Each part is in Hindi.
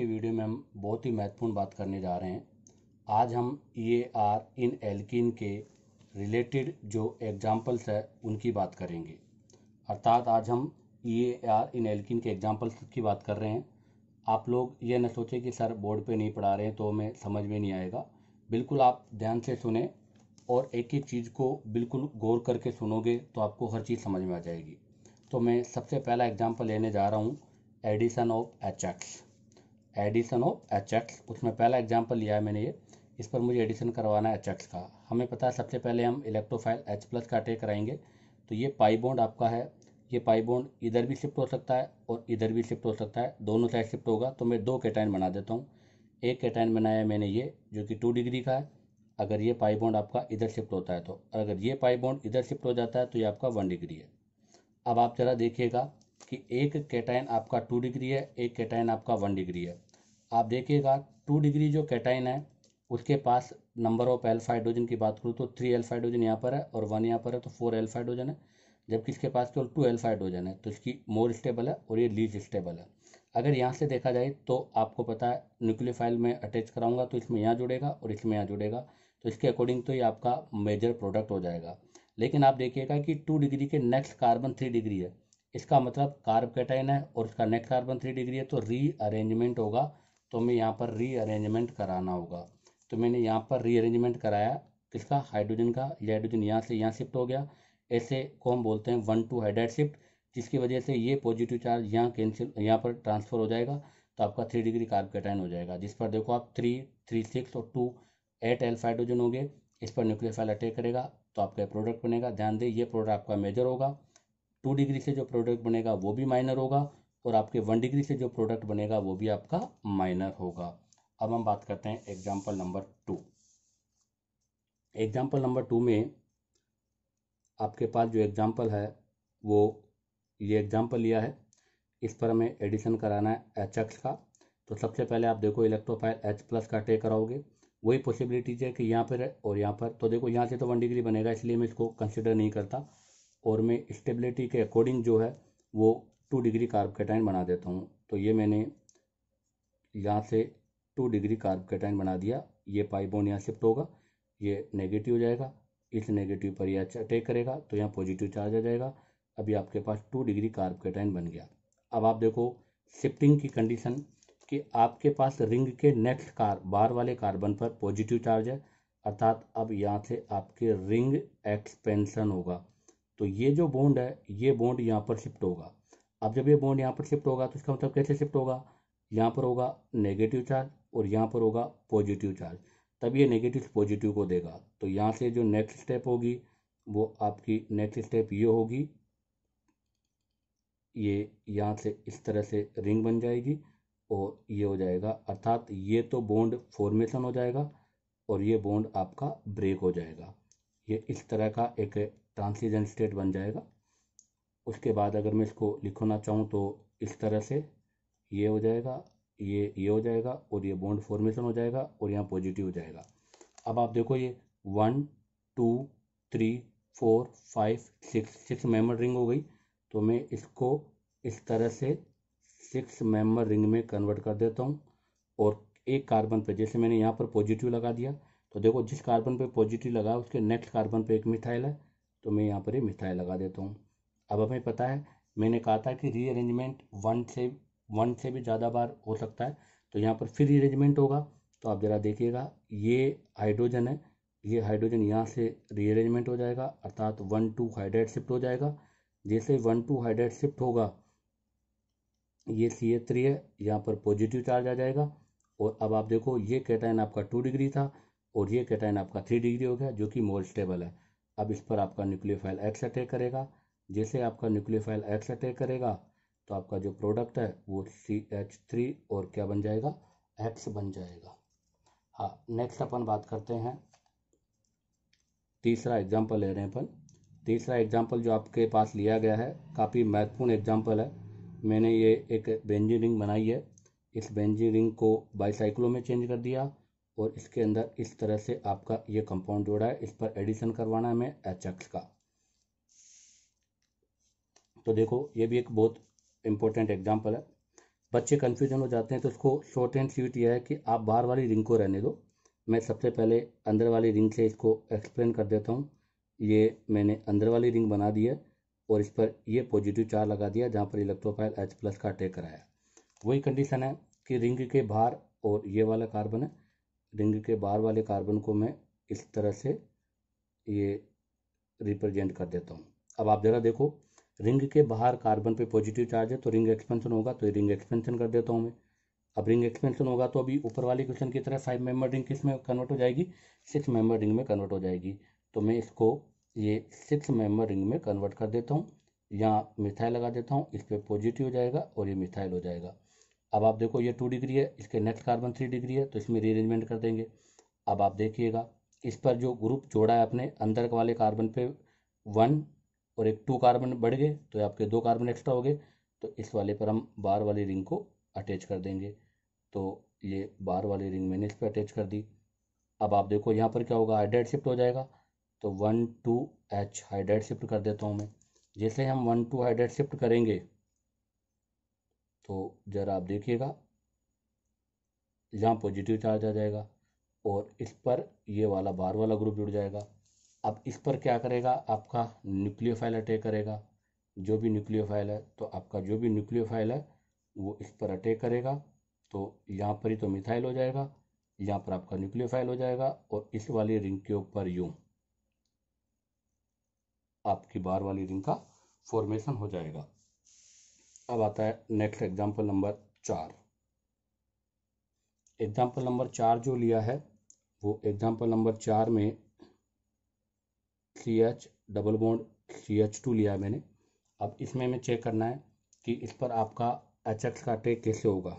की वीडियो में हम बहुत ही महत्वपूर्ण बात करने जा रहे हैं आज हम ये आर इन एल्किन के रिलेटेड जो एग्जाम्पल्स है उनकी बात करेंगे अर्थात आज हम ये आर इन एल्किन के एग्जाम्पल्स की बात कर रहे हैं आप लोग ये न सोचें कि सर बोर्ड पे नहीं पढ़ा रहे हैं तो हमें समझ में नहीं आएगा बिल्कुल आप ध्यान से सुने और एक एक चीज़ को बिल्कुल गौर करके सुनोगे तो आपको हर चीज़ समझ में आ जाएगी तो मैं सबसे पहला एग्जाम्पल लेने जा रहा हूँ addition of H X addition of H X उसमें पहला एग्जाम्पल लिया है मैंने ये इस पर मुझे एडिशन करवाना है एच एक्स का हमें पता है सबसे पहले हम इलेक्ट्रोफाइल एच प्लस का अटैक कराएंगे तो ये पाई बॉन्ड आपका है ये पाई बॉन्ड इधर भी शिफ्ट हो सकता है और इधर भी शिफ्ट हो सकता है दोनों साइड शिफ्ट होगा तो मैं दो कैटाइन बना देता हूँ एक कैटाइन बनाया मैंने ये जो कि टू डिग्री का है अगर ये पाई बॉन्ड आपका इधर शिफ्ट होता है तो अगर ये पाई बॉन्ड इधर शिफ्ट हो जाता है तो ये आपका वन डिग्री है अब आप जरा देखिएगा कि एक कैटाइन आपका टू डिग्री है एक कैटाइन आपका वन डिग्री है आप देखिएगा टू डिग्री जो कैटाइन है उसके पास नंबर ऑफ एल्फा हाइड्रोजन की बात करूँ तो थ्री एल्फा हाइड्रोजन यहाँ पर है और वन यहाँ पर है तो फोर एल्फा हाइड्रोजन है जबकि इसके पास केवल टू एल्फा हाइड्रोजन है तो इसकी मोर स्टेबल है और ये लीज स्टेबल है अगर यहाँ से देखा जाए तो आपको पता है न्यूक्लियोफाइल में अटैच कराऊंगा तो इसमें यहाँ जुड़ेगा और इसमें यहाँ जुड़ेगा तो इसके अकॉर्डिंग तो ये आपका मेजर प्रोडक्ट हो जाएगा लेकिन आप देखिएगा कि टू डिग्री के नेक्स्ट कार्बन थ्री डिग्री है इसका मतलब कार्ब कैटाइन है और उसका नेट कार्बन थ्री डिग्री है तो रीअरेंजमेंट होगा तो हमें यहाँ पर रीअरेंजमेंट कराना होगा तो मैंने यहाँ पर रीअरेंजमेंट कराया किसका हाइड्रोजन का ये हाइड्रोजन यहाँ से यहाँ शिफ्ट हो गया ऐसे को हम बोलते हैं वन टू हाइड्राइड शिफ्ट जिसकी वजह से ये पॉजिटिव चार्ज यहाँ कैंसिल यहाँ पर ट्रांसफर हो जाएगा तो आपका थ्री डिग्री कार्ब कैटाइन हो जाएगा जिस पर देखो आप थ्री थ्री सिक्स और टू एट एल्फ हाइड्रोजन होंगे इस पर न्यूक्लियर फाइल अटैक करेगा तो आपका प्रोडक्ट बनेगा ध्यान दें ये प्रोडक्ट आपका मेजर होगा टू डिग्री से जो प्रोडक्ट बनेगा वो भी माइनर होगा और आपके वन डिग्री से जो प्रोडक्ट बनेगा वो भी आपका माइनर होगा अब हम बात करते हैं example number two example number two में आपके पास जो एग्जाम्पल है वो ये एग्जाम्पल लिया है इस पर हमें एडिशन कराना है एच एक्स का तो सबसे पहले आप देखो इलेक्ट्रोफाइल एच प्लस का टे कराओगे वही पॉसिबिलिटीज है कि यहाँ पर और यहाँ पर तो देखो यहाँ से तो वन डिग्री बनेगा इसलिए मैं इसको कंसिडर नहीं करता और मैं स्टेबिलिटी के अकॉर्डिंग जो है वो टू डिग्री कार्ब कैटाइन बना देता हूँ तो ये मैंने यहाँ से टू डिग्री कार्ब कैटाइन बना दिया ये पाइपोन यहाँ शिफ्ट होगा ये नेगेटिव हो जाएगा इस नेगेटिव पर यह अटैक करेगा तो यहाँ पॉजिटिव चार्ज आ जाएगा अभी आपके पास टू डिग्री कार्ब कैटाइन बन गया अब आप देखो शिफ्टिंग की कंडीशन कि आपके पास रिंग के नेक्स्ट कार बार वाले कार्बन पर पॉजिटिव चार्ज है अर्थात अब यहाँ से आपके रिंग एक्सपेंशन होगा तो ये जो बॉन्ड है ये बॉन्ड यहाँ पर शिफ्ट होगा अब जब ये बॉन्ड यहाँ पर शिफ्ट होगा तो इसका मतलब कैसे शिफ्ट होगा यहाँ पर होगा नेगेटिव चार्ज और यहाँ पर होगा पॉजिटिव चार्ज तब ये नेगेटिव पॉजिटिव को देगा तो यहाँ से जो नेक्स्ट स्टेप होगी वो आपकी नेक्स्ट स्टेप ये होगी ये यहाँ से इस तरह से रिंग बन जाएगी और ये हो जाएगा अर्थात ये तो बॉन्ड फॉर्मेशन हो जाएगा और ये बॉन्ड आपका ब्रेक हो जाएगा ये इस तरह का एक ट्रांसलीजन स्टेट बन जाएगा उसके बाद अगर मैं इसको लिखना चाहूँ तो इस तरह से ये हो जाएगा ये ये हो जाएगा और ये बॉन्ड फॉर्मेशन हो जाएगा और यहाँ पॉजिटिव हो जाएगा अब आप देखो ये one two three four five six six member ring हो गई तो मैं इसको इस तरह से सिक्स मेम्बर रिंग में कन्वर्ट कर देता हूँ और एक कार्बन पे जैसे मैंने यहाँ पर पॉजिटिव लगा दिया तो देखो जिस कार्बन पे पॉजिटिव लगा उसके नेक्स्ट कार्बन पे एक मिथाइल है तो मैं यहाँ पर ये मिठाई लगा देता हूँ अब हमें पता है मैंने कहा था कि रीअरेंजमेंट वन से वन से भी ज़्यादा बार हो सकता है तो यहाँ पर फिर रीअरेंजमेंट होगा तो आप ज़रा देखिएगा ये हाइड्रोजन है ये हाइड्रोजन यहाँ से रीअरेंजमेंट हो जाएगा अर्थात वन टू हाइड्रेट शिफ्ट हो जाएगा जैसे वन टू हाइड्रेट शिफ्ट होगा ये सी ए थ्री है यहाँ पर पॉजिटिव चार्ज आ जाएगा और अब आप देखो ये कैटाइन आपका टू डिग्री था और ये कैटाइन आपका थ्री डिग्री हो गया जो कि मोल स्टेबल है अब इस पर आपका न्यूक्लियोफाइल एक्स अटैक करेगा जैसे आपका न्यूक्लियोफाइल एक्स अटैक करेगा तो आपका जो प्रोडक्ट है वो सी एच थ्री और क्या बन जाएगा एक्स बन जाएगा हाँ नेक्स्ट अपन बात करते हैं तीसरा एग्जाम्पल ले रहे हैं अपन तीसरा एग्जाम्पल जो आपके पास लिया गया है काफ़ी महत्वपूर्ण एग्जाम्पल है मैंने ये एक बेंजी रिंग बनाई है इस बेंजी रिंग को बाईसाइकिलों में चेंज कर दिया और इसके अंदर इस तरह से आपका ये कंपाउंड जोड़ा है इस पर एडिशन करवाना है हमें एच एक्स का तो देखो ये भी एक बहुत इंपॉर्टेंट एग्जाम्पल है बच्चे कन्फ्यूजन हो जाते हैं तो उसको शॉर्ट एंड स्वीट यह है कि आप बाहर वाली रिंग को रहने दो मैं सबसे पहले अंदर वाली रिंग से इसको एक्सप्लेन कर देता हूँ ये मैंने अंदर वाली रिंग बना दी है और इस पर ये पॉजिटिव चार लगा दिया जहाँ पर इलेक्ट्रोफाइल एच प्लस का टेक कराया वही कंडीशन है कि रिंग के बाहर और ये वाला कार्बन है रिंग के बाहर वाले कार्बन को मैं इस तरह से ये रिप्रेजेंट कर देता हूँ अब आप ज़रा देखो रिंग के बाहर कार्बन पे पॉजिटिव चार्ज है तो रिंग एक्सपेंशन होगा तो ये रिंग एक्सपेंशन कर देता हूँ मैं अब रिंग एक्सपेंशन होगा तो अभी ऊपर वाले क्वेश्चन की तरह फाइव मेंबर रिंग किस में कन्वर्ट हो जाएगी सिक्स मेंबर रिंग में कन्वर्ट हो जाएगी तो मैं इसको ये सिक्स मेंबर रिंग में कन्वर्ट कर देता हूँ यहाँ मिथाइल लगा देता हूँ इस पर पॉजिटिव हो जाएगा और ये मिथाइल हो जाएगा अब आप देखो ये टू डिग्री है इसके नेक्स्ट कार्बन थ्री डिग्री है तो इसमें रीअरेंजमेंट कर देंगे अब आप देखिएगा इस पर जो ग्रुप जोड़ा है अपने अंदर वाले कार्बन पे वन और एक टू कार्बन बढ़ गए तो आपके दो कार्बन एक्स्ट्रा हो गए तो इस वाले पर हम बार वाली रिंग को अटैच कर देंगे तो ये बार वाली रिंग मैंने इस पर अटैच कर दी अब आप देखो यहाँ पर क्या होगा हाइड्रेट शिफ्ट हो जाएगा तो one two H hydride shift कर देता हूँ मैं जैसे हम वन टू हाइड्रेट शिफ्ट करेंगे तो ज़रा आप देखिएगा यहाँ पॉजिटिव चार्ज आ जाएगा और इस पर ये वाला बार वाला ग्रुप जुड़ जाएगा अब इस पर क्या करेगा आपका न्यूक्लियोफाइल अटैक करेगा जो भी न्यूक्लियोफाइल है तो आपका जो भी न्यूक्लियोफाइल है वो इस पर अटैक करेगा तो यहाँ पर ही तो मिथाइल हो जाएगा यहाँ पर आपका न्यूक्लियोफाइल हो जाएगा और इस वाली रिंग के ऊपर यूं आपकी बार वाली रिंग का फॉर्मेशन हो जाएगा अब आता है नेक्स्ट एग्जाम्पल नंबर चार एग्जाम्पल नंबर चार जो लिया है वो एग्जाम्पल नंबर चार में C H double bond C H two लिया है मैंने अब इसमें हमें चेक करना है कि इस पर आपका एच एक्स का अटैक कैसे होगा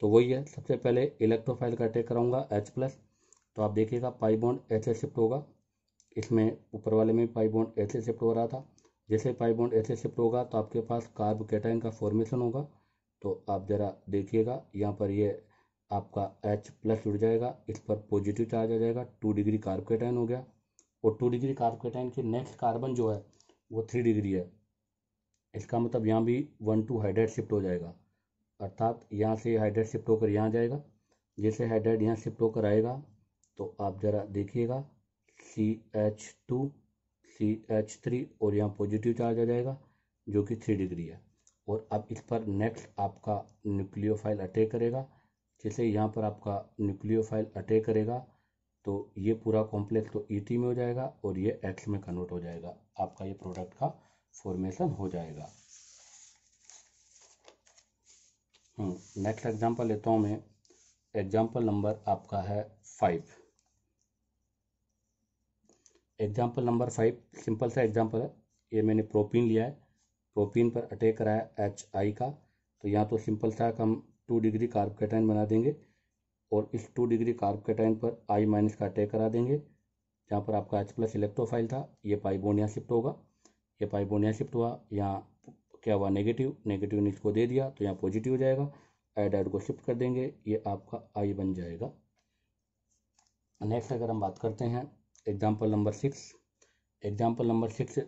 तो वही है सबसे पहले इलेक्ट्रोफाइल का अटैक कराऊंगा एच प्लस तो आप देखिएगा पाई बॉन्ड ऐसे शिफ्ट होगा इसमें ऊपर वाले में पाई बॉन्ड ऐसे शिफ्ट हो रहा था जैसे पाई बॉन्ड ऐसे शिफ्ट होगा तो आपके पास कार्ब कैटाइन का फॉर्मेशन होगा तो आप ज़रा देखिएगा यहाँ पर ये आपका H प्लस जुड़ जाएगा इस पर पॉजिटिव चार्ज आ जाएगा टू डिग्री कार्ब कैटाइन हो गया और टू डिग्री कार्ब कैटाइन के नेक्स्ट कार्बन जो है वो थ्री डिग्री है इसका मतलब यहाँ भी वन टू हाइड्रेट शिफ्ट हो जाएगा अर्थात यहाँ से हाइड्रेट शिफ्ट होकर यहाँ जाएगा जैसे हाइड्रेट यहाँ शिफ्ट होकर आएगा तो आप ज़रा देखिएगा C H two C H three और यहाँ पॉजिटिव चार्ज आ जाएगा जो कि थ्री डिग्री है और अब इस पर नेक्स्ट आपका न्यूक्लियोफाइल अटैक करेगा जैसे यहाँ पर आपका न्यूक्लियोफाइल अटैक करेगा तो ये पूरा कॉम्प्लेक्स तो ई e में हो जाएगा और ये एक्स में कन्वर्ट हो जाएगा आपका ये प्रोडक्ट का फॉर्मेशन हो जाएगा नेक्स्ट हम्म, एग्जांपल लेता हूँ मैं एग्जांपल नंबर आपका है five example number five simple सा एग्जाम्पल है ये मैंने प्रोपीन लिया है प्रोपीन पर अटैक कराया एच आई का तो यहाँ तो सिंपल सा हम टू डिग्री कार्बकेटाइन बना देंगे और इस टू डिग्री कार्बकेटाइन पर आई माइनस का अटैक करा देंगे जहाँ पर आपका एच प्लस इलेक्ट्रोफाइल था ये पाइबोन यहाँ शिफ्ट होगा ये पाइबोन यहाँ शिफ्ट हुआ यहाँ क्या हुआ नेगेटिव नेगेटिव ने इसको दे दिया तो यहाँ पॉजिटिव हो जाएगा एड को शिफ्ट कर देंगे ये आपका आई बन जाएगा नेक्स्ट अगर हम बात करते हैं example number six example number six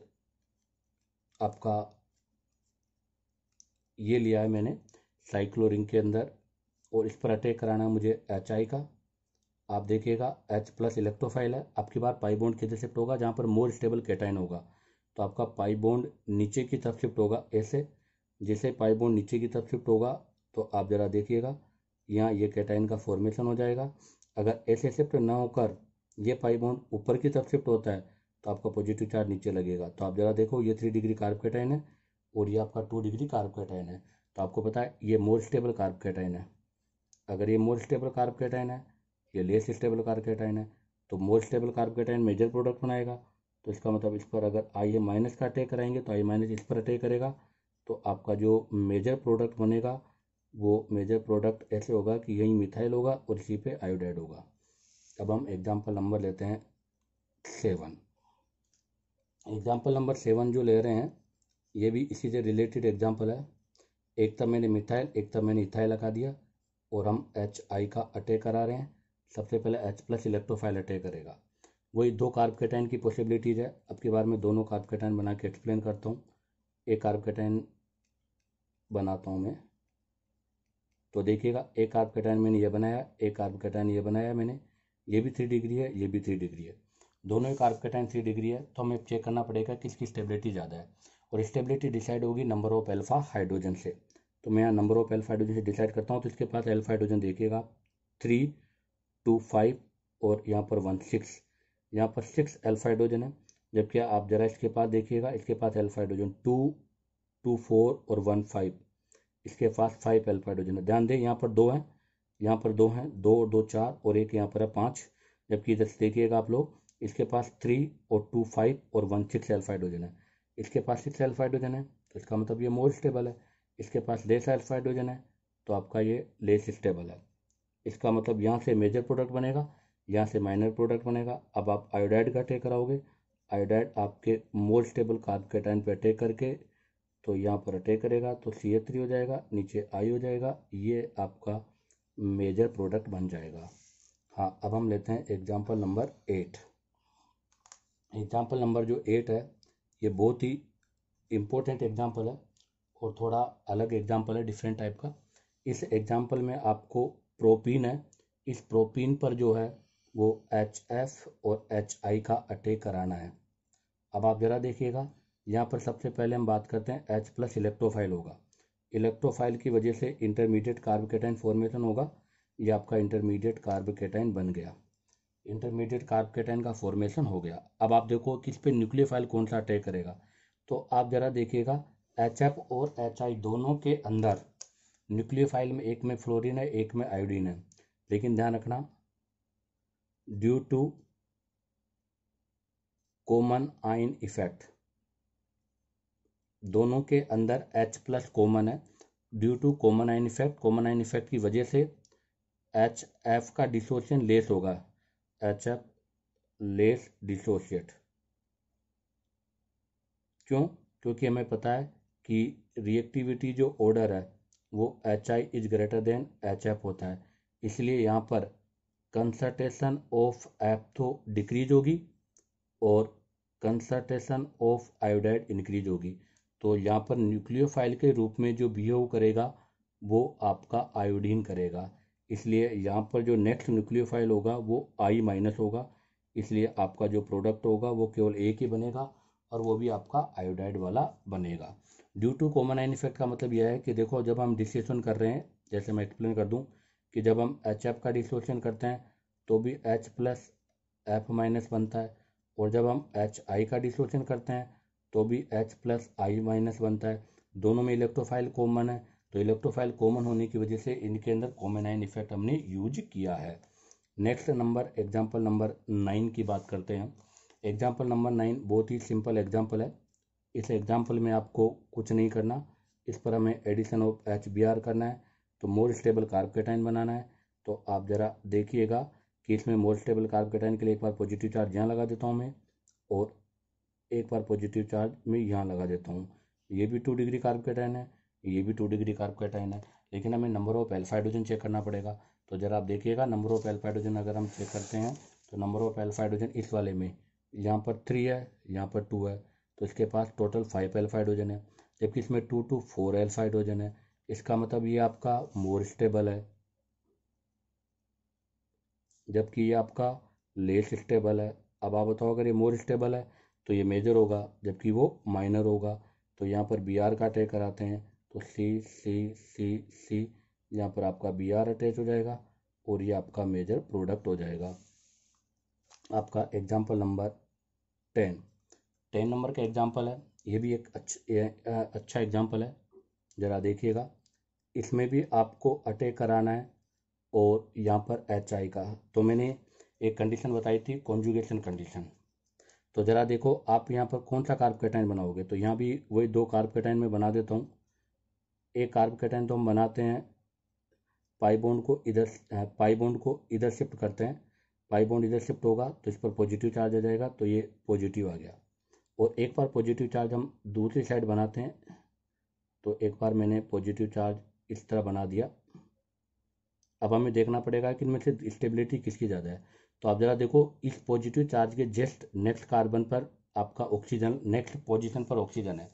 आपका ये लिया है मैंने साइक्लोरिंग के अंदर और इस पर अटैक कराना है मुझे एच आई का आप देखिएगा एच प्लस इलेक्ट्रोफाइल है आपकी बार पाई बॉन्ड किधर शिफ्ट होगा जहाँ पर मोर स्टेबल कैटाइन होगा तो आपका पाई बोंड नीचे की तरफ शिफ्ट होगा ऐसे जैसे पाई बोंड नीचे की तरफ शिफ्ट होगा तो आप ज़रा देखिएगा यहाँ ये कैटाइन का फॉर्मेशन हो जाएगा अगर ऐसे शिफ्ट ना होकर ये पाई बॉन्ड ऊपर की तरफ शिफ्ट होता है तो आपका पॉजिटिव चार्ज नीचे लगेगा तो आप जरा देखो ये थ्री डिग्री कैटाइन है और ये आपका टू डिग्री कैटाइन है तो आपको पता है ये मोर स्टेबल कैटाइन है अगर ये मोर स्टेबल कैटाइन है ये लेस स्टेबल कैटाइन है तो more stable cation major product बनाएगा तो इसका मतलब इस पर अगर आई ए माइनस का अटैक कराएंगे तो आई माइनस इस पर अटैक करेगा तो आपका जो मेजर प्रोडक्ट बनेगा वो मेजर प्रोडक्ट ऐसे होगा कि यही मिथाइल होगा और इसी पे आयोडाइड होगा अब हम एग्जाम्पल नंबर लेते हैं सेवन एग्जाम्पल नंबर सेवन जो ले रहे हैं ये भी इसी से रिलेटेड एग्जाम्पल है एक तब तो मैंने मिथाइल एक तब तो मैंने इथाइल लगा दिया और हम एच आई का अटे करा रहे हैं सबसे पहले एच प्लस इलेक्ट्रोफाइल अटे करेगा वही दो कार्बकेटाइन की पॉसिबिलिटीज है अब के बार में दोनों कार्बकेटाइन बना के एक्सप्लेन करता हूँ एक कार्बकेटाइन बनाता हूँ मैं तो देखिएगा एक कार्बकेटाइन मैंने ये बनाया एक कार्बकेटाइन ये बनाया मैंने ये भी थ्री डिग्री है ये भी थ्री डिग्री है दोनों ही टाइम थ्री डिग्री है तो हमें चेक करना पड़ेगा किसकी स्टेबिलिटी ज़्यादा है और स्टेबिलिटी डिसाइड होगी नंबर ऑफ एल्फा हाइड्रोजन से तो मैं यहाँ नंबर ऑफ एल्फा हाइड्रोजन से डिसाइड करता हूँ तो इसके पास एल्फा हाइड्रोजन देखिएगा थ्री टू फाइव और यहाँ पर वन सिक्स यहाँ पर सिक्स एल्फा हाइड्रोजन है जबकि आप ज़रा इसके पास देखिएगा इसके पास alpha hydrogen two two four और वन फाइव इसके पास फाइव एल्फा हाइड्रोजन है ध्यान दें यहाँ पर दो हैं यहाँ पर दो हैं दो और दो चार और एक यहाँ पर है पाँच जबकि इधर देखिएगा आप लोग इसके पास थ्री और टू फाइव और वन सिक्स एल्फा हाइड्रोजन है इसके पास सिक्स एल्फा हाइड्रोजन है तो इसका मतलब ये मोर स्टेबल है इसके पास लेस एल्फा हाइड्रोजन है तो आपका ये लेस स्टेबल है इसका मतलब यहाँ से मेजर प्रोडक्ट बनेगा यहाँ से माइनर प्रोडक्ट बनेगा अब आप आयोडाइड का अटैक कराओगे आयोडाइड आपके more stable carbocation पर अटैक करके तो यहाँ पर अटैक करेगा तो सी हो जाएगा नीचे आई हो जाएगा ये आपका मेजर प्रोडक्ट बन जाएगा हाँ अब हम लेते हैं example number eight example number जो एट है ये बहुत ही इम्पोर्टेंट एग्जाम्पल है और थोड़ा अलग एग्जाम्पल है डिफरेंट टाइप का इस एग्जाम्पल में आपको प्रोपीन है इस प्रोपीन पर जो है वो एच एफ और एच आई का अटैक कराना है अब आप ज़रा देखिएगा यहाँ पर सबसे पहले हम बात करते हैं एच प्लस इलेक्ट्रोफाइल होगा इलेक्ट्रोफाइल की वजह से इंटरमीडिएट कार्बोकेटाइन फॉर्मेशन होगा ये आपका इंटरमीडिएट कार्बोकेटाइन बन गया इंटरमीडिएट कार्बोकेटाइन का फॉर्मेशन हो गया अब आप देखो किस पे न्यूक्लियोफाइल कौन सा अटैक करेगा तो आप ज़रा देखिएगा एच और एच दोनों के अंदर न्यूक्लियोफाइल में एक में फ्लोरिन है एक में आयोडीन है लेकिन ध्यान रखना due to common ion effect दोनों के अंदर H प्लस कॉमन है due to common ion effect common ion effect की वजह से एच एफ का डिसोशन लेस होगा एच एफ लेस डिसोशिएट क्यों क्योंकि हमें पता है कि रिएक्टिविटी जो ऑर्डर है वो H I is greater than H F होता है इसलिए यहाँ पर कंसल्टेशन ऑफ एफ तो डिक्रीज होगी और कंसल्टेशन ऑफ आयोडाइड इंक्रीज होगी तो यहाँ पर न्यूक्लियोफाइल के रूप में जो बिहेव करेगा वो आपका आयोडीन करेगा इसलिए यहाँ पर जो नेक्स्ट न्यूक्लियोफाइल होगा वो आई माइनस होगा इसलिए आपका जो प्रोडक्ट होगा वो केवल एक ही बनेगा और वो भी आपका आयोडाइड वाला बनेगा due to common ion effect का मतलब यह है कि देखो जब हम डिसन कर रहे हैं जैसे मैं एक्सप्लेन कर दूँ कि जब हम एच एफ का डिसोशन करते हैं तो भी एच प्लस एफ माइनस बनता है और जब हम एच आई का डिसोशन करते हैं तो भी एच प्लस आई माइनस बनता है दोनों में इलेक्ट्रोफाइल कॉमन है तो इलेक्ट्रोफाइल कॉमन होने की वजह से इनके अंदर कॉमन आइन इफेक्ट हमने यूज किया है next number example number nine की बात करते हैं एग्जाम्पल नंबर नाइन बहुत ही सिंपल एग्जाम्पल है इस एग्जाम्पल में आपको कुछ नहीं करना इस पर हमें addition of H B R करना है तो मोर स्टेबल कार्बकेटाइन बनाना है तो आप ज़रा देखिएगा कि इसमें मोर स्टेबल कार्बकेटाइन के लिए एक बार पॉजिटिव चार्ज यहाँ लगा देता हूँ मैं और एक बार पॉजिटिव चार्ज मैं यहाँ लगा देता हूँ ये भी टू डिग्री कार्बोकेटाइन है ये भी टू डिग्री कार्बोकेटाइन है लेकिन हमें number of alpha hydrogen check करना पड़ेगा तो जरा आप देखिएगा नंबर ऑफ एल्फा हाइड्रोजन अगर हम चेक करते हैं तो नंबर ऑफ एल्फा हाइड्रोजन इस वाले में यहाँ पर थ्री है यहाँ पर टू है तो इसके पास टोटल फाइव एल्फा हाइड्रोजन है जबकि इसमें two two four alpha hydrogen है इसका मतलब ये आपका मोर स्टेबल है जबकि ये आपका लेस स्टेबल है अब आप बताओ अगर ये मोर स्टेबल है तो ये मेजर होगा जबकि वो माइनर होगा तो यहाँ पर बी आर का अटैक कराते हैं तो सी सी सी सी यहाँ पर आपका बी आर अटैच हो जाएगा और ये आपका मेजर प्रोडक्ट हो जाएगा आपका example number ten ten number का एग्जाम्पल है ये भी एक अच्छा अच्छा एग्जाम्पल है ज़रा देखिएगा इसमें भी आपको अटैक कराना है और यहाँ पर एच आई का तो मैंने एक कंडीशन बताई थी कॉन्जुगेशन कंडीशन तो ज़रा देखो आप यहाँ पर कौन सा कार्बकेटाइन बनाओगे तो यहाँ भी वही दो कार्बकेटाइन में बना देता हूँ एक कार्बकेटाइन तो हम बनाते हैं पाई बोंड को इधर पाई बोंड को इधर शिफ्ट करते हैं बोंड इधर शिफ्ट होगा तो इस पर पॉजिटिव चार्ज आ जाएगा तो ये पॉजिटिव आ गया और एक बार पॉजिटिव चार्ज हम दूसरी साइड बनाते हैं तो एक बार मैंने पॉजिटिव चार्ज इस तरह बना दिया अब हमें देखना पड़ेगा कि इनमें से स्टेबिलिटी किसकी ज़्यादा है तो आप जरा देखो इस पॉजिटिव चार्ज के जस्ट नेक्स्ट कार्बन पर आपका ऑक्सीजन नेक्स्ट पोजिशन पर ऑक्सीजन है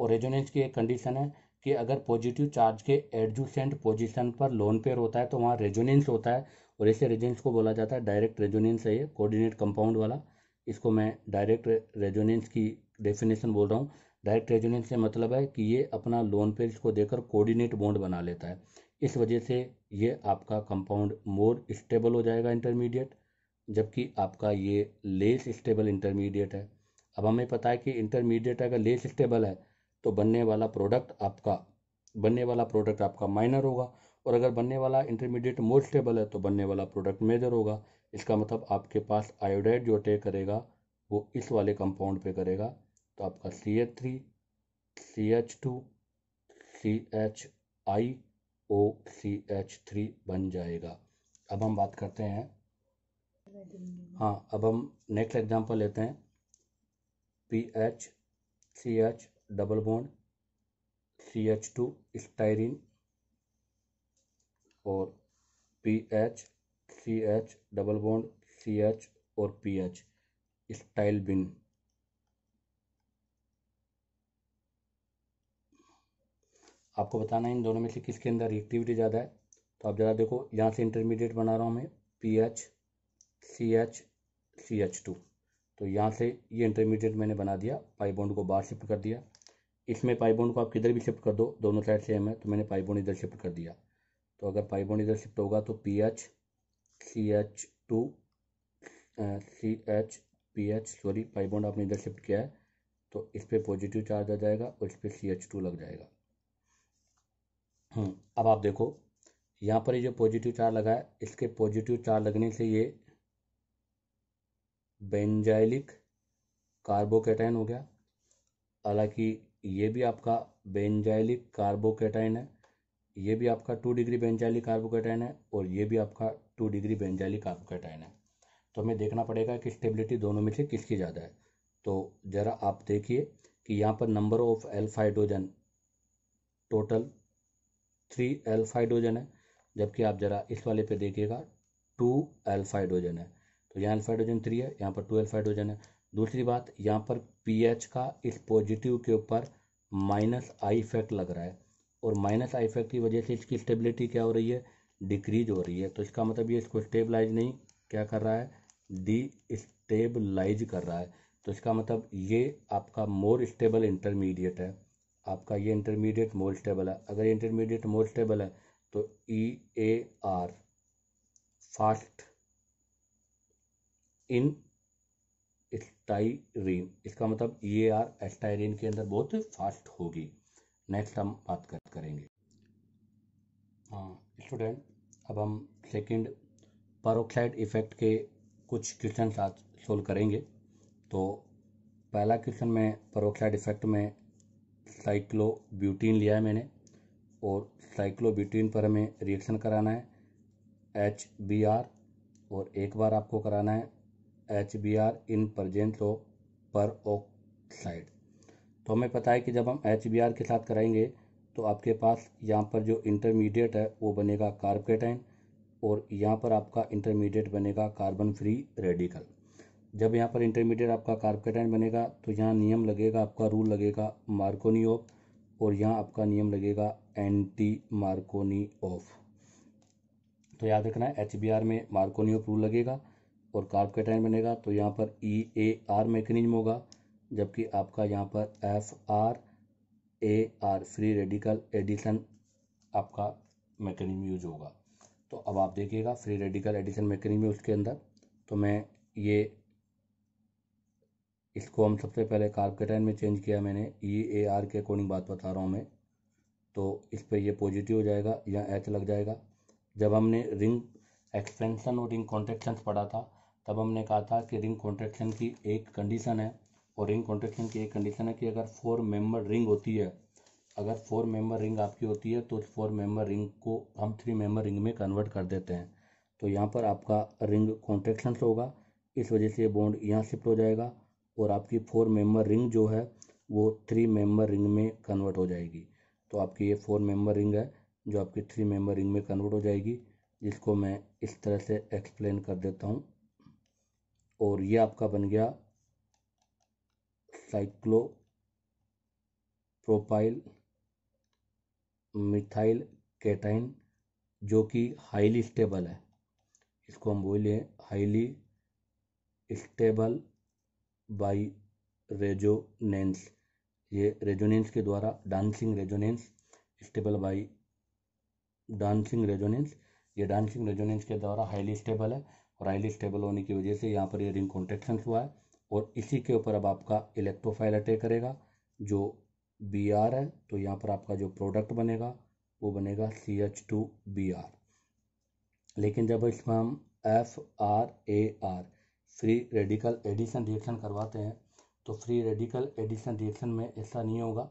और रेजोनेंस की एक कंडीशन है कि अगर पॉजिटिव चार्ज के एडजुसेंट पोजिशन पर लोन पेयर होता है तो वहाँ रेजोनेंस होता है और ऐसे रेजोनेंस को बोला जाता है डायरेक्ट रेजोनेंस है ये कोऑर्डिनेट कंपाउंड वाला इसको मैं डायरेक्ट रेजोनेंस की डेफिनेशन बोल रहा हूँ डायरेक्ट रेजोनेंस से मतलब है कि ये अपना लोन पेयर इसको देकर कोऑर्डिनेट बॉन्ड बना लेता है इस वजह से ये आपका कंपाउंड मोर स्टेबल हो जाएगा इंटरमीडिएट जबकि आपका ये लेस स्टेबल इंटरमीडिएट है अब हमें पता है कि इंटरमीडिएट अगर लेस स्टेबल है तो बनने वाला प्रोडक्ट आपका बनने वाला प्रोडक्ट आपका माइनर होगा और अगर बनने वाला इंटरमीडिएट मोर स्टेबल है तो बनने वाला प्रोडक्ट मेजर होगा इसका मतलब आपके पास आयोडाइड जो अटैक करेगा वो इस वाले कंपाउंड पे करेगा तो आपका C H three C H two C H I O C H three बन जाएगा अब हम बात करते हैं हाँ अब हम नेक्स्ट एग्जांपल लेते हैं P H C H double bond C H two styrene और P H C H double bond C H और पी एच स्टाइल बिन आपको बताना है इन दोनों में से किसके अंदर रिएक्टिविटी ज़्यादा है तो आप ज़रा देखो यहाँ से इंटरमीडिएट बना रहा हूँ मैं P H C H C H two तो यहाँ से ये इंटरमीडिएट मैंने बना दिया पाई बॉन्ड को बाहर शिफ्ट कर दिया इसमें पाई बॉन्ड को आप किधर भी शिफ्ट कर दो दोनों साइड सेम है तो मैंने पाई बॉन्ड इधर शिफ्ट कर दिया तो अगर पाई बॉन्ड इधर शिफ्ट होगा तो P H C H two C H P H sorry pi bond आपने इधर शिफ्ट किया है तो इस पर पॉजिटिव चार्ज आ जाएगा और इस पर सी एच टू लग जाएगा हम्म, अब आप देखो यहाँ पर ये जो पॉजिटिव चार्ज लगा है इसके पॉजिटिव चार्ज लगने से ये बेंजाइलिक कार्बोकेटाइन हो गया हालांकि ये भी आपका बेंजाइलिक कार्बोकेटाइन है ये भी आपका टू डिग्री बेंजाइलिक कार्बोकेटाइन है और ये भी आपका टू डिग्री बेंजाइलिक कार्बोकेटाइन है तो हमें देखना पड़ेगा कि स्टेबिलिटी दोनों में से किसकी ज़्यादा है तो ज़रा आप देखिए कि यहाँ पर number of alpha hydrogen total three alpha hydrogen है जबकि आप ज़रा इस वाले पे देखिएगा टू एल्फाइड्रोजन है तो यहाँ अल्फा हाइड्रोजन थ्री है यहाँ पर टू अल्फा हाइड्रोजन है दूसरी बात यहाँ पर पी का इस पॉजिटिव के ऊपर माइनस आई इफेक्ट लग रहा है और माइनस आई इफेक्ट की वजह से इसकी स्टेबिलिटी क्या हो रही है डिक्रीज हो रही है तो इसका मतलब ये इसको स्टेबलाइज नहीं क्या कर रहा है डी स्टेबलाइज कर रहा है तो इसका मतलब ये आपका मोर स्टेबल इंटरमीडिएट है आपका ये इंटरमीडिएट मोर स्टेबल है अगर इंटरमीडिएट मोर स्टेबल है तो ई ए आर फास्ट इन एस्टाइरिन इसका मतलब ये आर एस्टाइरिन के अंदर बहुत फास्ट होगी नेक्स्ट हम बात कर करेंगे स्टूडेंट हाँ, अब हम सेकंड परोक्साइड इफेक्ट के कुछ क्वेश्चन आज सोल्व करेंगे तो पहला क्वेश्चन में परोक्साइड इफेक्ट में साइक्लो ब्यूटीन लिया है मैंने और साइक्लो ब्यूटीन पर हमें रिएक्शन कराना है एच बी आर और एक बार आपको कराना है H B R in presence लो पर ऑक्साइड तो हमें पता है कि जब हम एच बी आर के साथ कराएंगे तो आपके पास यहाँ पर जो इंटरमीडिएट है वो बनेगा कार्बकेटाइन और यहाँ पर आपका इंटरमीडिएट बनेगा कार्बन फ्री रेडिकल जब यहाँ पर इंटरमीडिएट आपका कार्बकेटाइन बनेगा तो यहाँ नियम लगेगा आपका रूल लगेगा मार्कोनी ऑफ और यहाँ आपका नियम लगेगा एंटी मार्कोनी ऑफ तो याद रखना है एच में मार्कोनी ऑफ रूल लगेगा और कार्ब कैटाइन बनेगा तो यहाँ पर ई ए आर मैकेनिज्म होगा जबकि आपका यहाँ पर F R A R free radical addition आपका मैकेनिज्म यूज होगा तो अब आप देखिएगा फ्री रेडिकल एडिशन मैकेनिज्म है उसके अंदर तो मैं ये इसको हम सबसे पहले कार्बकेटाइन में चेंज किया मैंने ई ए आर के अकॉर्डिंग बात बता रहा हूँ मैं तो इस पर ये पॉजिटिव हो जाएगा या एच लग जाएगा जब हमने रिंग एक्सपेंशन और रिंग कॉन्ट्रेक्शन पढ़ा था तब हमने कहा था कि रिंग कॉन्ट्रेक्शन की एक कंडीशन है और रिंग कॉन्ट्रेक्शन की एक कंडीशन है कि अगर फोर मेंबर रिंग होती है अगर फोर मेंबर रिंग आपकी होती है तो फोर मेंबर रिंग को हम थ्री मेंबर रिंग में कन्वर्ट कर देते हैं तो यहाँ पर आपका रिंग कॉन्ट्रेक्शन होगा इस वजह से ये बॉन्ड यहाँ शिफ्ट हो जाएगा और आपकी फोर मेंबर रिंग जो है वो थ्री मेंबर रिंग में कन्वर्ट हो जाएगी तो आपकी ये फोर मेंबर रिंग है जो आपकी थ्री मेंबर रिंग में कन्वर्ट हो जाएगी जिसको मैं इस तरह से एक्सप्लेन कर देता हूँ और ये आपका बन गया साइक्लो प्रोपाइल मिथाइल कैटाइन जो कि हाईली स्टेबल है इसको हम बोलिए हाईली स्टेबल बाई रेजोनेंस ये रेजोनेंस के द्वारा dancing resonance stable by dancing resonance ये डांसिंग रेजोनेंस के द्वारा हाईली स्टेबल है और हाईली स्टेबल होने की वजह से यहाँ पर ये रिंग कॉन्ट्रेक्शन हुआ है और इसी के ऊपर अब आपका इलेक्ट्रोफाइल अटैक करेगा जो बी आर है तो यहाँ पर आपका जो प्रोडक्ट बनेगा वो बनेगा C H two B R लेकिन जब इसमें हम F R A R free radical addition reaction करवाते हैं तो फ्री रेडिकल एडिशन रिएक्शन में ऐसा नहीं होगा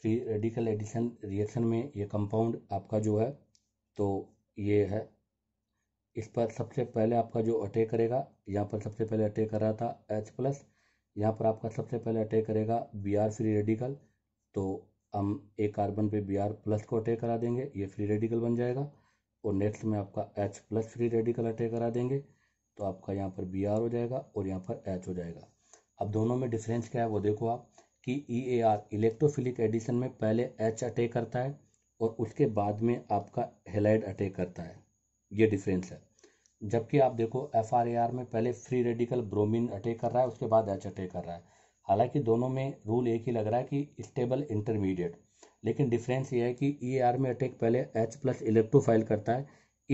फ्री रेडिकल एडिशन रिएक्शन में ये कंपाउंड आपका जो है तो ये है इस पर सबसे पहले आपका जो अटैक करेगा यहाँ पर सबसे पहले अटैक कर रहा था एच प्लस यहाँ पर आपका सबसे पहले अटैक करेगा बी आर फ्री रेडिकल तो हम एक कार्बन पे बी आर प्लस को अटैक करा देंगे ये फ्री रेडिकल बन जाएगा और नेक्स्ट में आपका H plus free radical attack करा देंगे तो आपका यहाँ पर बी आर हो जाएगा और यहाँ पर एच हो जाएगा अब दोनों में डिफरेंस क्या है वो देखो आप कि E A R electrophilic addition में पहले एच अटैक करता है और उसके बाद में आपका हेलाइड अटैक करता है ये डिफरेंस है जबकि आप देखो एफ में पहले फ्री रेडिकल ब्रोमीन अटैक कर रहा है उसके बाद एच अटैक कर रहा है हालांकि दोनों में रूल एक ही लग रहा है कि स्टेबल इंटरमीडिएट लेकिन डिफरेंस ये है कि ई e ER में अटैक पहले एच प्लस इलेक्ट्रोफाइल करता है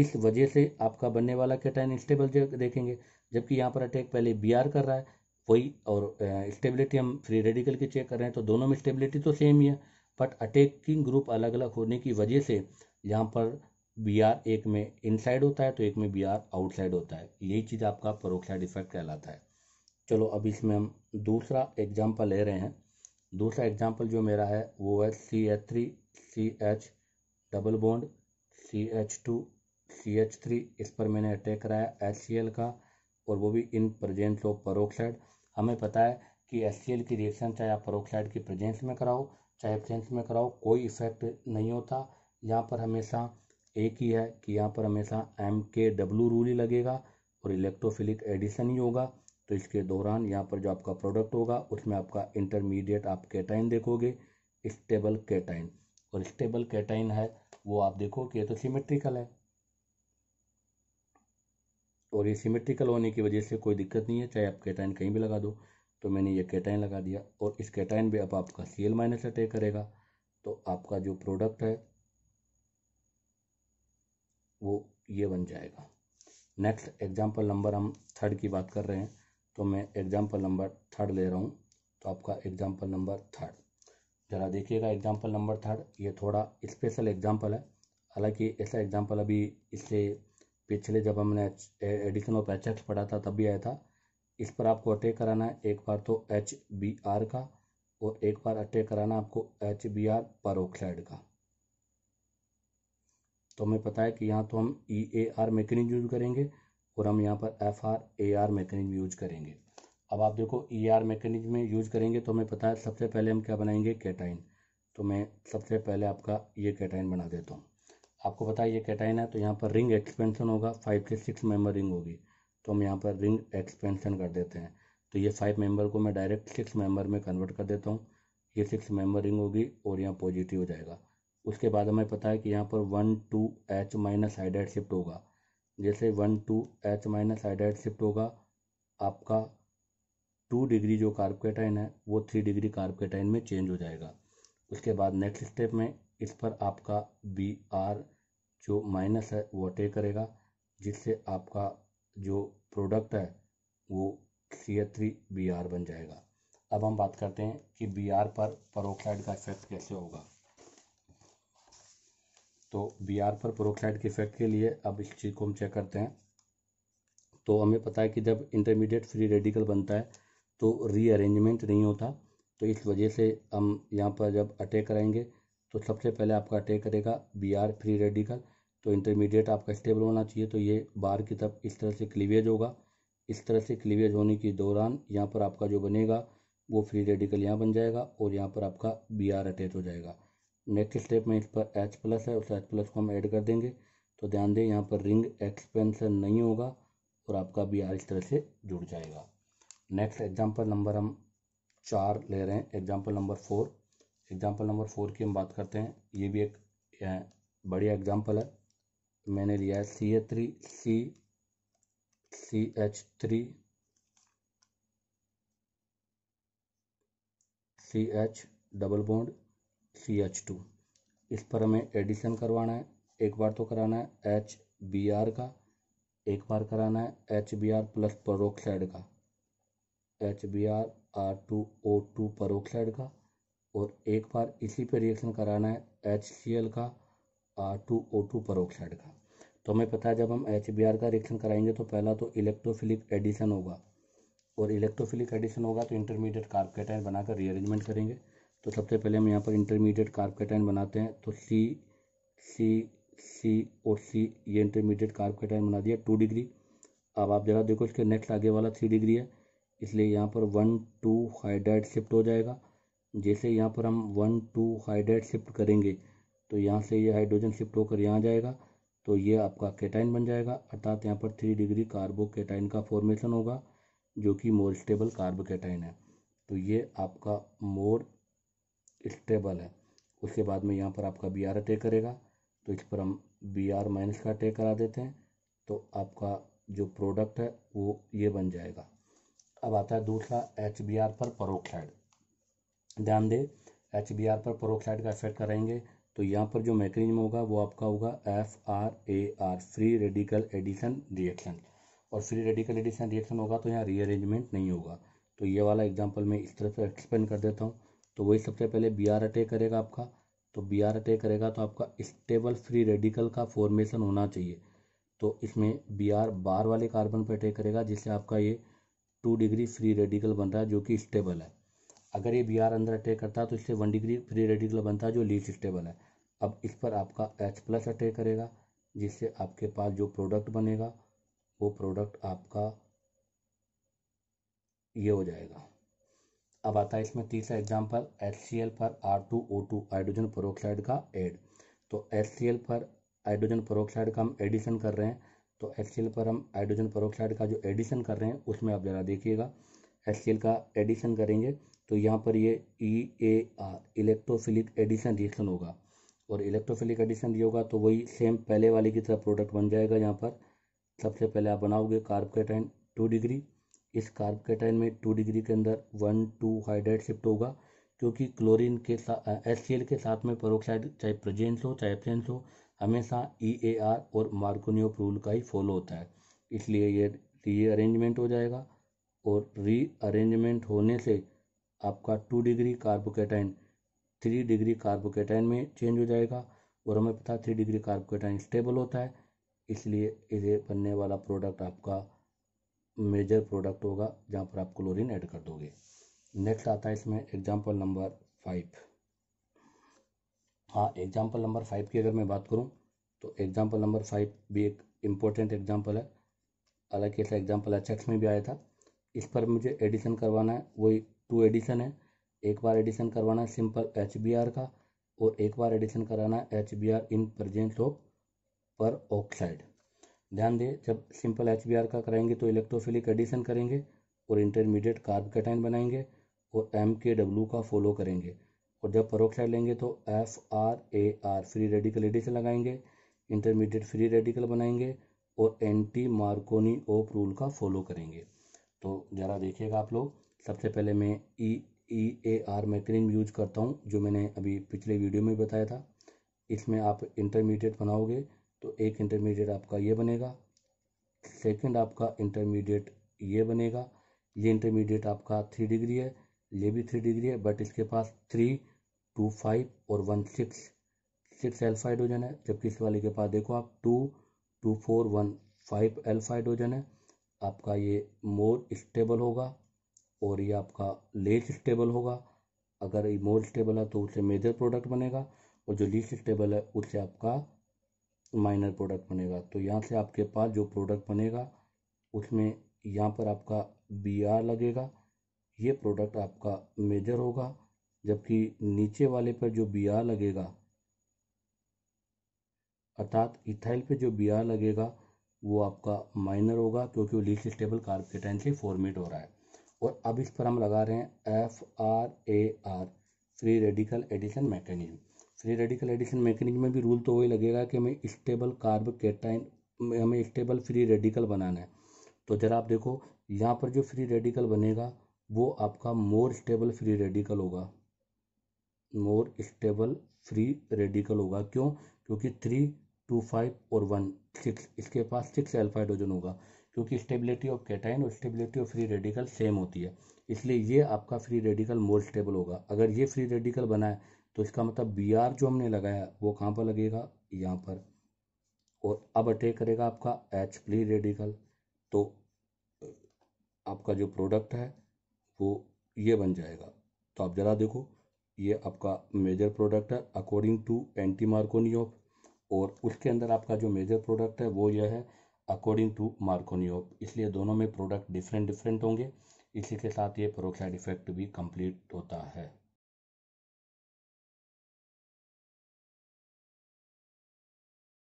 इस वजह से आपका बनने वाला कैटाइन स्टेबल देखेंगे जबकि यहाँ पर अटैक पहले बी कर रहा है वही और स्टेबिलिटी हम फ्री रेडिकल की चेक कर रहे हैं तो दोनों में स्टेबिलिटी तो सेम ही है बट अटैकिंग ग्रुप अलग अलग होने की वजह से यहाँ पर बी आर एक में इनसाइड होता है तो एक में बी आर आउटसाइड होता है यही चीज़ आपका परोक्साइड इफेक्ट कहलाता है चलो अब इसमें हम दूसरा एग्जाम्पल ले रहे हैं दूसरा एग्जाम्पल जो मेरा है वो है C H three C H double bond C H two C H three इस पर मैंने अटैक कराया एच सी एल का और वो भी इन प्रजेंस ऑफ परोक्साइड हमें पता है कि एच सी एल की रिएक्शन चाहे आप परोक्साइड की प्रजेंस में कराओ चाहे एब्सेंस में कराओ कोई इफेक्ट नहीं होता यहाँ पर हमेशा एक ही है कि यहाँ पर हमेशा एम के डब्ल्यू रूल ही लगेगा और इलेक्ट्रोफिलिक एडिशन ही होगा तो इसके दौरान यहाँ पर जो आपका प्रोडक्ट होगा उसमें आपका इंटरमीडिएट आप कैटाइन देखोगे स्टेबल कैटाइन और स्टेबल कैटाइन है वो आप देखो कि ये तो सिमेट्रिकल है और ये सिमेट्रिकल होने की वजह से कोई दिक्कत नहीं है चाहे आप कैटाइन कहीं भी लगा दो तो मैंने ये कैटाइन लगा दिया और इस कैटाइन भी अब आपका सी एल माइनस अटैक करेगा तो आपका जो प्रोडक्ट है वो ये बन जाएगा नेक्स्ट एग्जाम्पल नंबर हम थर्ड की बात कर रहे हैं तो मैं एग्जाम्पल नंबर थर्ड ले रहा हूँ तो आपका एग्जाम्पल नंबर थर्ड ज़रा देखिएगा एग्जाम्पल नंबर थर्ड ये थोड़ा स्पेशल एग्जाम्पल है हालांकि ऐसा एग्जाम्पल अभी इससे पिछले जब हमने एडिशन ऑफ एच पढ़ा था तब भी आया था इस पर आपको अटैक कराना है एक बार तो एच बी आर का और एक बार अटैक कराना आपको एच बी आर पर का तो हमें पता है कि यहाँ तो हम E A R mechanic use करेंगे और हम यहाँ पर F R A R mechanic use करेंगे अब आप देखो ई आर मैकेनिक में यूज करेंगे तो हमें पता है सबसे पहले हम क्या बनाएंगे कैटाइन तो मैं सबसे पहले आपका ये कैटाइन बना देता हूँ आपको पता है ये कैटाइन है तो यहाँ पर रिंग एक्सपेंशन होगा फाइव से सिक्स मेंबर रिंग होगी तो हम यहाँ पर रिंग एक्सपेंशन कर देते हैं तो ये फाइव मेंबर को मैं डायरेक्ट सिक्स मेंबर में कन्वर्ट कर देता हूँ ये सिक्स मेंबर रिंग होगी और यहाँ पॉजिटिव हो जाएगा उसके बाद हमें पता है कि यहाँ पर one two H minus hydride shift होगा जैसे one two H minus hydride shift होगा आपका टू डिग्री जो कार्बकेटाइन है वो थ्री डिग्री कार्बकेटाइन में चेंज हो जाएगा उसके बाद नेक्स्ट स्टेप में इस पर आपका बी आर जो माइनस है वो अटे करेगा जिससे आपका जो प्रोडक्ट है वो C H three B R बन जाएगा अब हम बात करते हैं कि बी आर पर परोक्साइड का इफेक्ट कैसे होगा तो बी आर पर प्रोक्साइड के इफेक्ट के लिए अब इस चीज़ को हम चेक करते हैं तो हमें पता है कि जब इंटरमीडिएट फ्री रेडिकल बनता है तो रीअरेंजमेंट नहीं होता तो इस वजह से हम यहाँ पर जब अटैक कराएंगे तो सबसे पहले आपका अटैक करेगा बी आर फ्री रेडिकल तो इंटरमीडिएट आपका स्टेबल होना चाहिए तो ये बार की तरफ इस तरह से क्लीवेज होगा इस तरह से क्लीवेज होने के दौरान यहाँ पर आपका जो बनेगा वो फ्री रेडिकल यहाँ बन जाएगा और यहाँ पर आपका बी आर अटैच हो जाएगा नेक्स्ट स्टेप में इस पर एच प्लस है उस एच प्लस को हम ऐड कर देंगे तो ध्यान दें यहाँ पर रिंग एक्सपेंसन नहीं होगा और आपका बी आर इस तरह से जुड़ जाएगा नेक्स्ट एग्जाम्पल नंबर हम चार ले रहे हैं example number four example number four की हम बात करते हैं ये भी एक बढ़िया एग्जाम्पल है मैंने लिया है C A three C C H three C H double bond C H two इस पर हमें एडिशन करवाना है एक बार तो कराना है एच बी आर का एक बार कराना है H B R plus peroxide का H B R R two O two peroxide का और एक बार इसी पे रिएक्शन कराना है एच सी एल का R two O two peroxide का तो हमें पता है जब हम एच बी आर का रिएक्शन कराएंगे तो पहला तो इलेक्ट्रोफिलिक एडिशन होगा और इलेक्ट्रोफिलिक एडिशन होगा तो इंटरमीडिएट कार्बकेटाइन बनाकर रीअरेंजमेंट करेंगे तो सबसे पहले हम यहाँ पर इंटरमीडिएट कार्बकेटाइन बनाते हैं तो सी सी सी और सी ये इंटरमीडिएट कार्बकेटाइन बना दिया टू डिग्री अब आप जरा देखो इसके नेक्स्ट आगे वाला थ्री डिग्री है इसलिए यहाँ पर वन टू हाइड्राइड शिफ्ट हो जाएगा जैसे यहाँ पर हम वन टू हाइड्राइड शिफ्ट करेंगे तो यहाँ से ये यह हाइड्रोजन शिफ्ट होकर यहाँ जाएगा तो ये आपका केटाइन बन जाएगा अर्थात यहाँ पर थ्री डिग्री कार्बोकेटाइन का फॉर्मेशन होगा जो कि मोर स्टेबल कार्बोकेटाइन है तो ये आपका मोर स्टेबल है उसके बाद में यहाँ पर आपका बी आर अटे करेगा तो इस पर हम बी आर माइनस का अटे करा देते हैं तो आपका जो प्रोडक्ट है वो ये बन जाएगा अब आता है दूसरा एच बी आर पर परोक्साइड ध्यान दें एच बी आर पर परोक्साइड का इफेक्ट करेंगे तो यहाँ पर जो मैकेनिज्म होगा वो आपका होगा F R A R free radical addition reaction और फ्री रेडिकल एडिशन रिएक्शन होगा तो यहाँ रीअरेंजमेंट नहीं होगा तो ये वाला एग्जाम्पल मैं इस तरह से एक्सप्लेन कर देता हूँ तो वही सबसे पहले बी आर अटैक करेगा आपका तो बी आर अटैक करेगा तो आपका स्टेबल फ्री रेडिकल का फॉर्मेशन होना चाहिए तो इसमें बी आर बार वाले कार्बन पर अटैक करेगा जिससे आपका ये टू डिग्री फ्री रेडिकल बन रहा है जो कि स्टेबल है अगर ये बी आर अंदर अटैक करता है तो इससे वन डिग्री फ्री रेडिकल बनता है जो लीस स्टेबल है अब इस पर आपका एच प्लस अटैक करेगा जिससे आपके पास जो प्रोडक्ट बनेगा वो प्रोडक्ट आपका ये हो जाएगा अब आता है इसमें तीसरा एग्जाम्पल एच सी एल पर R two O two hydrogen peroxide का एड तो एच सी एल पर हाइड्रोजन प्रोक्साइड का हम एडिशन कर रहे हैं तो एच सी एल पर हम हाइड्रोजन प्रोक्साइड का जो एडिशन कर रहे हैं उसमें आप ज़रा देखिएगा एच सी एल का एडिशन करेंगे तो यहाँ पर ये E A R electrophilic addition reaction होगा और इलेक्ट्रोफिलिक एडिशन ये होगा तो वही सेम पहले वाले की तरह प्रोडक्ट बन जाएगा यहाँ पर सबसे पहले आप बनाओगे कार्बोकेटाइन टू डिग्री इस कार्ब कैटाइन में टू डिग्री के अंदर वन टू हाइड्रेट शिफ्ट होगा क्योंकि क्लोरीन के साथ एस के साथ में परोक्साइड चाहे प्रजेंस हो चाहे एबसेंस हो हमेशा ई ए आर और मार्कोनियो रूल का ही फॉलो होता है इसलिए ये रीअरेंजमेंट हो जाएगा और रीअरेंजमेंट होने से आपका two degree carbocation three degree carbocation में चेंज हो जाएगा और हमें पता थ्री डिग्री कार्बोकेटाइन स्टेबल होता है इसलिए इसे बनने वाला प्रोडक्ट आपका मेजर प्रोडक्ट होगा जहाँ पर आप क्लोरीन ऐड कर दोगे नेक्स्ट आता है इसमें एग्जाम्पल नंबर फाइव हाँ एग्जाम्पल नंबर फाइव की अगर मैं बात करूँ तो एग्जाम्पल नंबर फाइव भी एक इम्पोर्टेंट एग्जाम्पल है हालांकि ऐसा एग्जाम्पल अच्छा एच में भी आया था इस पर मुझे एडिशन करवाना है वही टू एडिशन है एक बार एडिशन करवाना है सिंपल एच का और एक बार एडिशन कराना है H in presence of peroxide ध्यान दें जब सिंपल एच का कराएंगे तो इलेक्ट्रोफिलिक एडिशन करेंगे और इंटरमीडिएट कार्ब कैटाइन बनाएंगे और एम के डब्ल्यू का फॉलो करेंगे और जब परोक्साइड लेंगे तो F R A R free radical addition लगाएंगे इंटरमीडिएट फ्री रेडिकल बनाएंगे और एंटी मार्कोनी ओप रूल का फॉलो करेंगे तो ज़रा देखिएगा आप लोग सबसे पहले मैं ई ई ए आर मैक्रीन यूज करता हूँ जो मैंने अभी पिछले वीडियो में बताया था इसमें आप इंटरमीडिएट बनाओगे तो एक इंटरमीडिएट आपका ये बनेगा सेकंड आपका इंटरमीडिएट ये बनेगा ये इंटरमीडिएट आपका थ्री डिग्री है ये भी थ्री डिग्री है बट इसके पास थ्री टू फाइव और one six six alpha hydrogen है जबकि इस वाले के पास देखो आप two two four one five alpha hydrogen है आपका ये मोर स्टेबल होगा और ये आपका लेस स्टेबल होगा अगर ये मोर स्टेबल है तो उससे मेजर प्रोडक्ट बनेगा और जो लीस स्टेबल है उससे आपका माइनर प्रोडक्ट बनेगा तो यहाँ से आपके पास जो प्रोडक्ट बनेगा उसमें यहाँ पर आपका बी आर लगेगा ये प्रोडक्ट आपका मेजर होगा जबकि नीचे वाले पर जो बी आर लगेगा अर्थात इथाइल पे जो बी आर लगेगा वो आपका माइनर होगा क्योंकि वो लीस्ट स्टेबल कार्पेटाइन से फॉर्मेट हो रहा है और अब इस पर हम लगा रहे हैं F R A R free radical addition mechanism free radical addition mechanic में भी रूल तो वही लगेगा कि हमें स्टेबल कार्ब कैटाइन में हमें स्टेबल फ्री रेडिकल बनाना है तो ज़रा आप देखो यहाँ पर जो फ्री रेडिकल बनेगा वो आपका मोर स्टेबल फ्री रेडिकल होगा मोर स्टेबल फ्री रेडिकल होगा क्यों क्योंकि थ्री टू फाइव और वन सिक्स इसके पास सिक्स एल्फाइड्रोजन होगा क्योंकि स्टेबिलिटी ऑफ कैटाइन और stability of free radical same होती है इसलिए ये आपका फ्री रेडिकल मोर स्टेबल होगा अगर ये फ्री रेडिकल बनाए तो इसका मतलब बी आर जो हमने लगाया वो कहाँ पर लगेगा यहाँ पर और अब अटैक करेगा आपका एच फ्री रेडिकल तो आपका जो प्रोडक्ट है वो ये बन जाएगा तो आप ज़रा देखो ये आपका मेजर प्रोडक्ट है अकॉर्डिंग टू एंटी मार्कोनियोप और उसके अंदर आपका जो मेजर प्रोडक्ट है वो यह है अकॉर्डिंग टू मार्कोनियोप इसलिए दोनों में प्रोडक्ट डिफरेंट डिफरेंट होंगे इसी के साथ ये प्रोक्साइड इफेक्ट भी कंप्लीट होता है